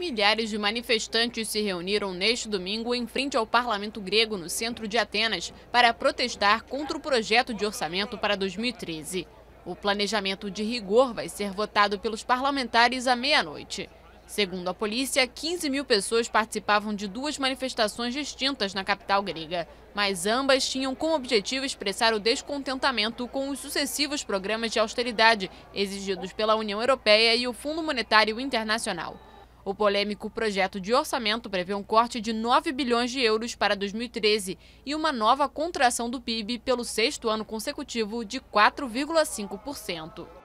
Milhares de manifestantes se reuniram neste domingo em frente ao parlamento grego no centro de Atenas para protestar contra o projeto de orçamento para 2013. O planejamento de rigor vai ser votado pelos parlamentares à meia-noite. Segundo a polícia, 15 mil pessoas participavam de duas manifestações distintas na capital grega, mas ambas tinham como objetivo expressar o descontentamento com os sucessivos programas de austeridade exigidos pela União Europeia e o Fundo Monetário Internacional. O polêmico projeto de orçamento prevê um corte de 9 bilhões de euros para 2013 e uma nova contração do PIB pelo sexto ano consecutivo de 4,5%.